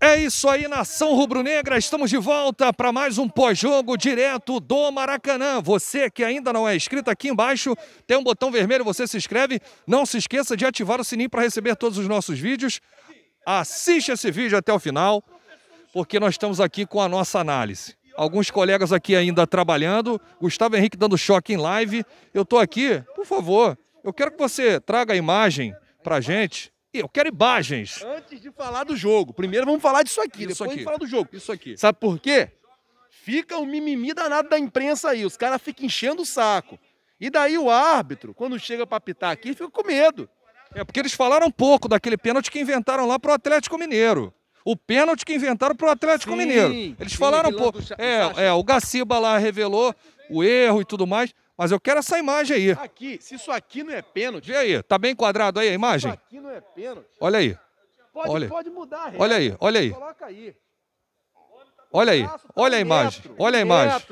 É isso aí, nação rubro-negra. Estamos de volta para mais um pós-jogo direto do Maracanã. Você que ainda não é inscrito, aqui embaixo tem um botão vermelho, você se inscreve. Não se esqueça de ativar o sininho para receber todos os nossos vídeos. Assiste esse vídeo até o final, porque nós estamos aqui com a nossa análise. Alguns colegas aqui ainda trabalhando. Gustavo Henrique dando choque em live. Eu estou aqui, por favor, eu quero que você traga a imagem para gente eu quero imagens. Antes de falar do jogo. Primeiro vamos falar disso aqui, isso depois aqui. falar do jogo. Isso aqui. Sabe por quê? Fica um mimimi danado da imprensa aí. Os caras ficam enchendo o saco. E daí o árbitro, quando chega para pitar aqui, fica com medo. É porque eles falaram pouco daquele pênalti que inventaram lá pro Atlético Mineiro. O pênalti que inventaram pro Atlético sim, Mineiro. Eles sim, falaram pouco. É, é, o Gaciba lá revelou o erro e tudo mais. Mas eu quero essa imagem aí. Aqui, se isso aqui não é pênalti. Vê aí, tá bem quadrado aí a imagem? Isso aqui não é pênalti. Olha aí. Pode, olha. pode mudar, a Olha aí, olha aí. Coloca aí. Olha aí, tá olha a imagem, olha a imagem.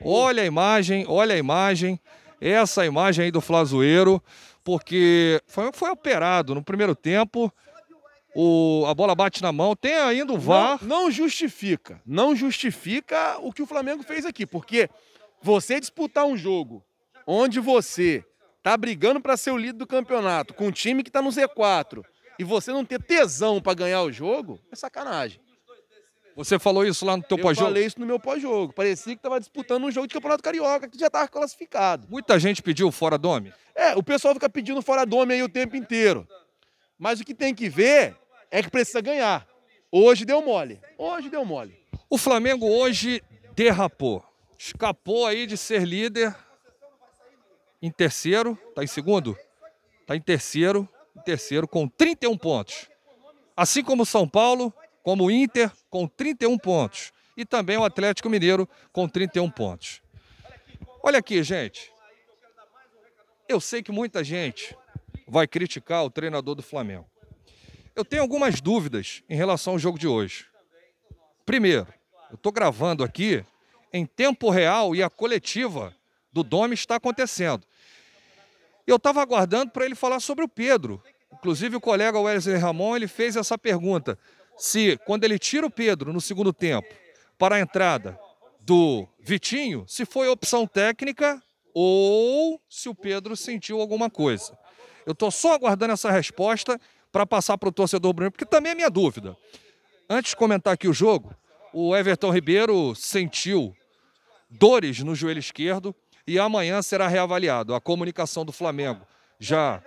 Olha a imagem, olha a imagem. Essa imagem aí do Flazoeiro, porque foi, foi operado no primeiro tempo. O, a bola bate na mão, tem ainda o VAR. Não, não, justifica, não justifica o que o Flamengo fez aqui, porque você disputar um jogo onde você tá brigando para ser o líder do campeonato com um time que tá no Z4 e você não ter tesão para ganhar o jogo, é sacanagem. Você falou isso lá no teu pós-jogo? Eu falei isso no meu pós-jogo. Parecia que estava disputando um jogo de Campeonato Carioca, que já estava classificado. Muita gente pediu fora dome? É, o pessoal fica pedindo fora dome aí o tempo inteiro. Mas o que tem que ver é que precisa ganhar. Hoje deu mole. Hoje deu mole. O Flamengo hoje derrapou. Escapou aí de ser líder em terceiro. Está em segundo? Está em terceiro. Em terceiro com 31 pontos. Assim como São Paulo, como o Inter, com 31 pontos. E também o Atlético Mineiro, com 31 pontos. Olha aqui, gente. Eu sei que muita gente vai criticar o treinador do Flamengo. Eu tenho algumas dúvidas em relação ao jogo de hoje. Primeiro, eu estou gravando aqui em tempo real e a coletiva do Dome está acontecendo. Eu estava aguardando para ele falar sobre o Pedro. Inclusive, o colega Wesley Ramon ele fez essa pergunta: se quando ele tira o Pedro no segundo tempo para a entrada do Vitinho, se foi opção técnica ou se o Pedro sentiu alguma coisa. Eu estou só aguardando essa resposta para passar para o torcedor Bruno, porque também é minha dúvida. Antes de comentar aqui o jogo, o Everton Ribeiro sentiu dores no joelho esquerdo e amanhã será reavaliado. A comunicação do Flamengo já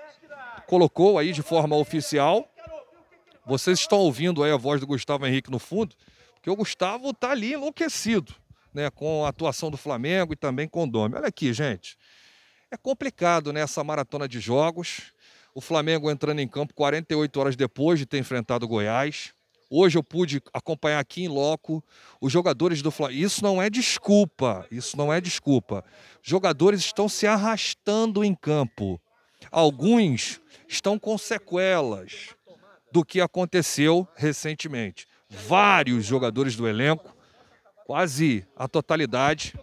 colocou aí de forma oficial. Vocês estão ouvindo aí a voz do Gustavo Henrique no fundo, porque o Gustavo está ali enlouquecido, né, com a atuação do Flamengo e também com o Domi. Olha aqui, gente. É complicado né, essa maratona de jogos. O Flamengo entrando em campo 48 horas depois de ter enfrentado o Goiás. Hoje eu pude acompanhar aqui em loco os jogadores do Flamengo. Isso não é desculpa, isso não é desculpa. Jogadores estão se arrastando em campo. Alguns estão com sequelas do que aconteceu recentemente. Vários jogadores do elenco, quase a totalidade,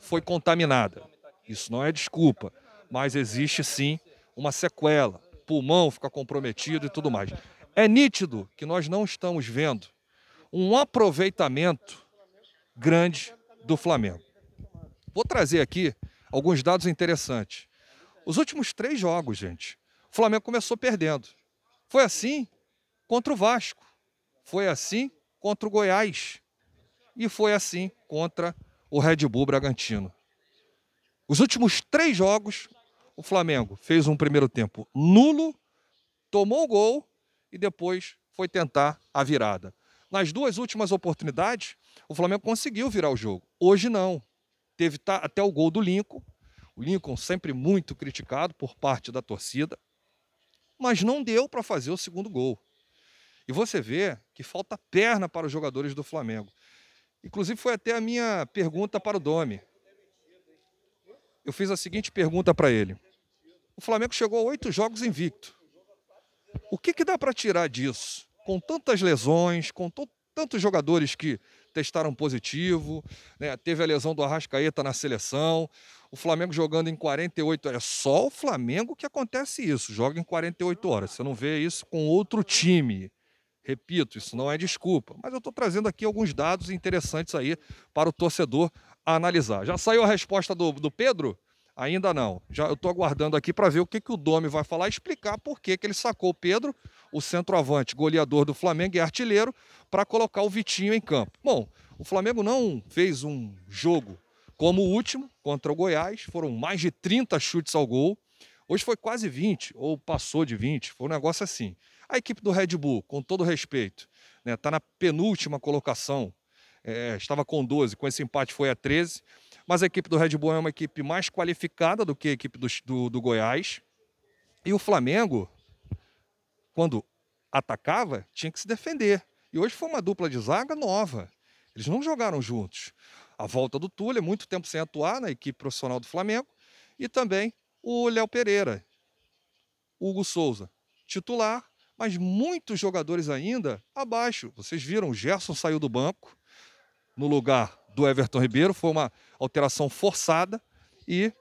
foi contaminada. Isso não é desculpa, mas existe sim uma sequela. Pulmão fica comprometido e tudo mais. É nítido que nós não estamos vendo um aproveitamento grande do Flamengo. Vou trazer aqui alguns dados interessantes. Os últimos três jogos, gente, o Flamengo começou perdendo. Foi assim contra o Vasco, foi assim contra o Goiás e foi assim contra o Red Bull Bragantino. Os últimos três jogos, o Flamengo fez um primeiro tempo nulo, tomou o gol e depois foi tentar a virada. Nas duas últimas oportunidades, o Flamengo conseguiu virar o jogo. Hoje não. Teve até o gol do Lincoln. O Lincoln sempre muito criticado por parte da torcida, mas não deu para fazer o segundo gol. E você vê que falta perna para os jogadores do Flamengo. Inclusive foi até a minha pergunta para o Domi. Eu fiz a seguinte pergunta para ele. O Flamengo chegou a oito jogos invicto. O que, que dá para tirar disso? Com tantas lesões, com tantos jogadores que testaram positivo, né? teve a lesão do Arrascaeta na seleção, o Flamengo jogando em 48 horas. É só o Flamengo que acontece isso, joga em 48 horas. Você não vê isso com outro time. Repito, isso não é desculpa, mas eu estou trazendo aqui alguns dados interessantes aí para o torcedor analisar. Já saiu a resposta do, do Pedro? Ainda não. Já eu estou aguardando aqui para ver o que, que o Domi vai falar e explicar por que, que ele sacou o Pedro, o centroavante, goleador do Flamengo e artilheiro, para colocar o Vitinho em campo. Bom, o Flamengo não fez um jogo como o último contra o Goiás, foram mais de 30 chutes ao gol. Hoje foi quase 20, ou passou de 20, foi um negócio assim. A equipe do Red Bull, com todo respeito, está né, tá na penúltima colocação é, estava com 12, com esse empate foi a 13. Mas a equipe do Red Bull é uma equipe mais qualificada do que a equipe do, do, do Goiás. E o Flamengo, quando atacava, tinha que se defender. E hoje foi uma dupla de zaga nova. Eles não jogaram juntos. A volta do Túlio, é muito tempo sem atuar na equipe profissional do Flamengo. E também o Léo Pereira, Hugo Souza, titular, mas muitos jogadores ainda abaixo. Vocês viram, o Gerson saiu do banco, no lugar do Everton Ribeiro. Foi uma alteração forçada e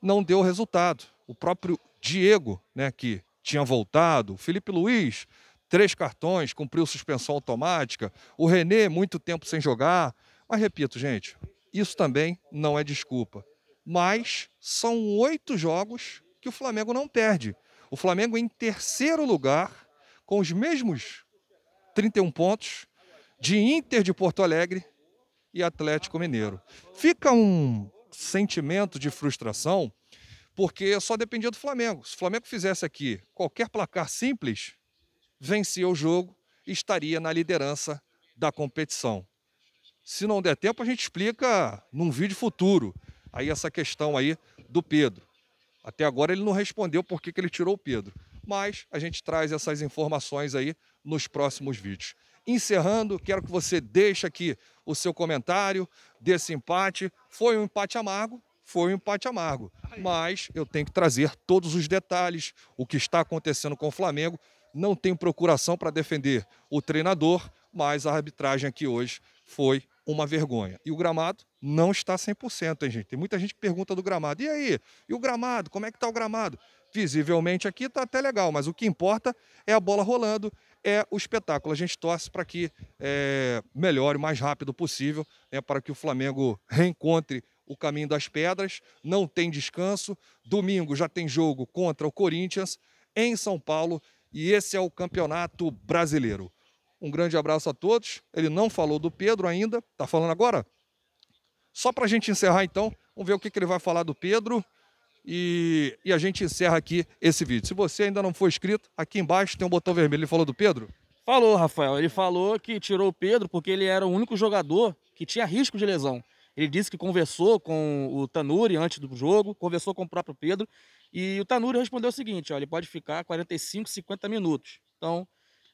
não deu resultado. O próprio Diego, né, que tinha voltado, Felipe Luiz, três cartões, cumpriu suspensão automática, o René, muito tempo sem jogar. Mas repito, gente, isso também não é desculpa. Mas são oito jogos que o Flamengo não perde. O Flamengo em terceiro lugar, com os mesmos 31 pontos de Inter de Porto Alegre, e Atlético Mineiro. Fica um sentimento de frustração, porque só dependia do Flamengo. Se o Flamengo fizesse aqui qualquer placar simples, vencia o jogo e estaria na liderança da competição. Se não der tempo, a gente explica num vídeo futuro aí essa questão aí do Pedro. Até agora ele não respondeu por que, que ele tirou o Pedro, mas a gente traz essas informações aí nos próximos vídeos. Encerrando, quero que você deixe aqui o seu comentário desse empate. Foi um empate amargo, foi um empate amargo, mas eu tenho que trazer todos os detalhes, o que está acontecendo com o Flamengo. Não tenho procuração para defender o treinador, mas a arbitragem aqui hoje foi uma vergonha. E o gramado não está 100%, hein, gente? Tem muita gente que pergunta do gramado. E aí? E o gramado? Como é que está o gramado? Visivelmente aqui está até legal, mas o que importa é a bola rolando é o espetáculo. A gente torce para que é, melhore o mais rápido possível, né, para que o Flamengo reencontre o caminho das pedras. Não tem descanso. Domingo já tem jogo contra o Corinthians em São Paulo e esse é o Campeonato Brasileiro. Um grande abraço a todos. Ele não falou do Pedro ainda, está falando agora? Só para a gente encerrar então, vamos ver o que, que ele vai falar do Pedro. E, e, a gente encerra aqui esse vídeo. Se você ainda não for inscrito, aqui embaixo tem um botão vermelho. Ele falou do Pedro? Falou, Rafael. Ele falou que tirou o Pedro porque ele era o único jogador que tinha risco de lesão. Ele disse que conversou com o Tanuri antes do jogo, conversou com o próprio Pedro, e o Tanuri respondeu o seguinte: ó, ele pode ficar 45, 50 minutos. Então,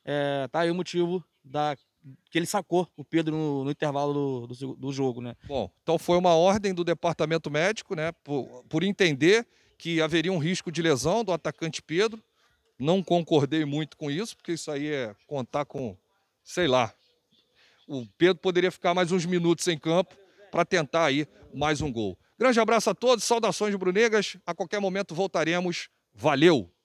é, tá aí o motivo da que ele sacou o Pedro no, no intervalo do, do, do, jogo, né? Bom, então foi uma ordem do departamento médico, né? Por, por entender que haveria um risco de lesão do atacante Pedro. Não concordei muito com isso, porque isso aí é contar com, sei lá. O Pedro poderia ficar mais uns minutos em campo para tentar aí mais um gol. Grande abraço a todos, saudações brunegas. A qualquer momento voltaremos. Valeu!